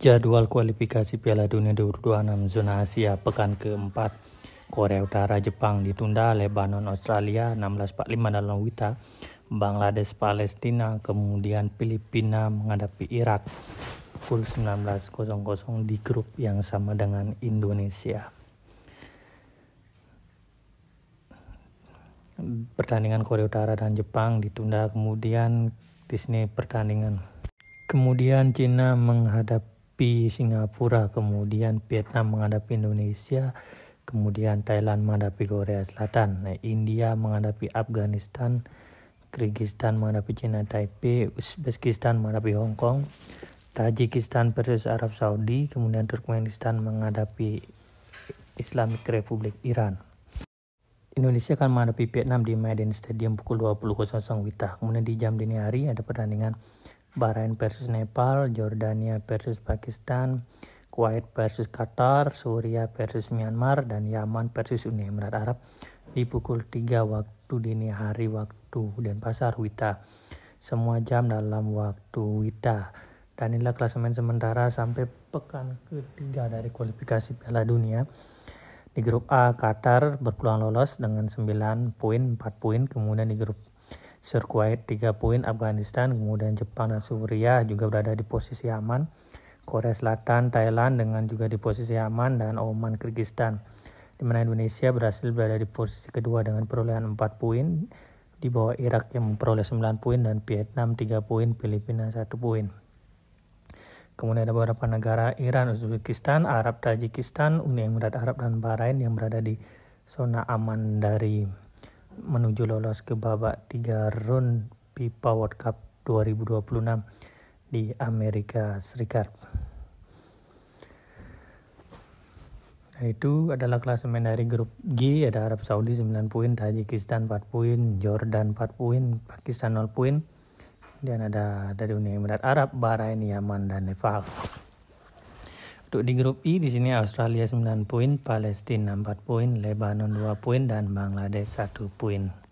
Jadwal kualifikasi Piala Dunia 2026 zona Asia pekan keempat. Korea Utara, Jepang ditunda, Lebanon, Australia 16.45 dalam WITA, Bangladesh, Palestina, kemudian Filipina menghadapi Irak. Full 19.00 di grup yang sama dengan Indonesia. Pertandingan Korea Utara dan Jepang ditunda, kemudian di sini pertandingan. Kemudian Cina menghadapi menghadapi Singapura, kemudian Vietnam menghadapi Indonesia, kemudian Thailand menghadapi Korea Selatan, eh, India menghadapi Afghanistan, Kyrgyzstan menghadapi China Taipei, Uzbekistan menghadapi Hong Kong, Tajikistan versus Arab Saudi, kemudian Turkmenistan menghadapi Islamic Republik Iran. Indonesia akan menghadapi Vietnam di Medan Stadium pukul 20.00 WITA. Kemudian di jam dini hari ada pertandingan Bahrain versus Nepal, Jordania versus Pakistan, Kuwait versus Qatar, Suriah versus Myanmar, dan Yaman versus Uni Emirat Arab di pukul 3 waktu dini hari waktu dan pasar Wita. Semua jam dalam waktu Wita. Dan inilah klasemen sementara sampai pekan ketiga dari kualifikasi Piala Dunia. Di grup A, Qatar berpeluang lolos dengan 9 poin, 4 poin. Kemudian di grup Sirkuit 3 poin, Afghanistan, kemudian Jepang dan Suriah juga berada di posisi aman. Korea Selatan, Thailand dengan juga di posisi aman dan Oman, Kyrgyzstan. Di mana Indonesia berhasil berada di posisi kedua dengan perolehan 4 poin, di bawah Irak yang memperoleh 9 poin dan Vietnam 3 poin, Filipina 1 poin. Kemudian ada beberapa negara Iran, Uzbekistan, Arab, Tajikistan, Uni Emirat Arab, dan Bahrain yang berada di zona aman dari menuju lolos ke babak 3 round FIFA World Cup 2026 di Amerika Serikat. Dan itu adalah klasemen dari grup G ada Arab Saudi 9 poin, Tajikistan 4 poin, Jordan 4 poin, Pakistan 0 poin. Dan ada dari Uni Emirat Arab, Bahrain, Yaman, dan Nepal. Untuk di grup I di sini Australia 9 poin, Palestina 4 poin, Lebanon 2 poin dan Bangladesh 1 poin.